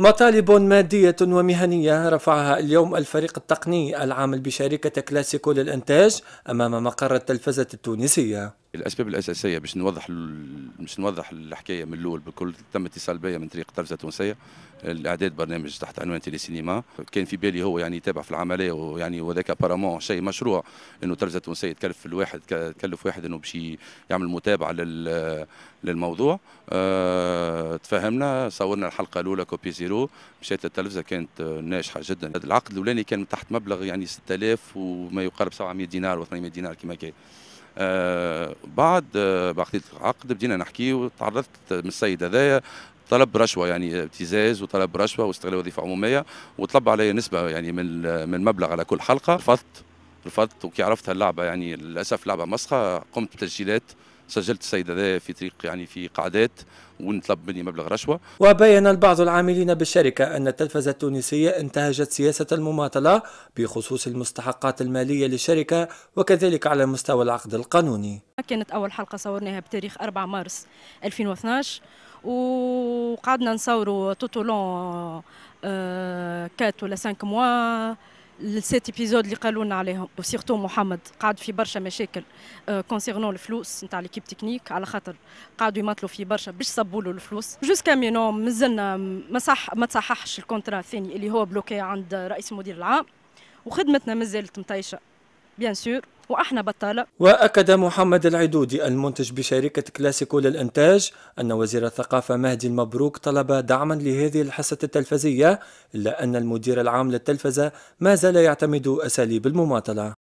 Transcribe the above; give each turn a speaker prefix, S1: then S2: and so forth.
S1: مطالب مادية ومهنية رفعها اليوم الفريق التقني العامل بشركة كلاسيكو للإنتاج أمام مقر التلفزة التونسية
S2: الاسباب الاساسيه باش نوضح باش نوضح الحكايه من الاول بكل تم اتصال بيا من طريق تلفزه تونسيه الاعداد برنامج تحت عنوان تيلي سينما كان في بالي هو يعني يتابع في العمليه ويعني وذاك بارامون شيء مشروع انه تلفزه تونسيه تكلف الواحد تكلف واحد انه باش يعمل متابعه للموضوع أه تفاهمنا صورنا الحلقه الاولى كوبي زيرو مشيت التلفزه كانت ناجحه جدا العقد الاولاني كان تحت مبلغ يعني 6000 وما يقارب 700 دينار و800 دينار كما كان آه، بعد آه، بعد العقد بدينا نحكي وتعرضت من السيد هذايا طلب رشوه يعني ابتزاز وطلب رشوه واستغلال وظيفه عموميه وطلب علي نسبه يعني من من مبلغ على كل حلقه رفضت رفضت وكي عرفت اللعبه يعني للاسف لعبه مسخه قمت بتسجيلات سجلت السيد هذا في طريق يعني في قعدات ونطلب مني مبلغ رشوه.
S1: وبين البعض العاملين بالشركه ان التلفزه التونسيه انتهجت سياسه المماطله بخصوص المستحقات الماليه للشركه وكذلك على مستوى العقد القانوني.
S3: كانت اول حلقه صورناها بتاريخ 4 مارس 2012 وقعدنا نصوروا توتولون 4 آه، ولا 5 موا السيت ايبيزود اللي قالوا لنا عليهم وسيرتو محمد قعد في برشا مشاكل كونسيرنون آه، الفلوس نتاع ليكيب تكنيك على خاطر قعدوا يماطلوا في برشا باش صبوا له الفلوس جوسكا مينو مازلنا ما صح ما تصححش الكونترا الثاني اللي هو بلوكي عند رئيس المدير العام وخدمتنا مازالت مطيشه بيان سور وأحنا بطالة
S1: وأكد محمد العدودي المنتج بشركة كلاسيكو للإنتاج أن وزير الثقافة مهدي المبروك طلب دعما لهذه الحصة التلفزية إلا أن المدير العام للتلفزة ما زال يعتمد أساليب المماطلة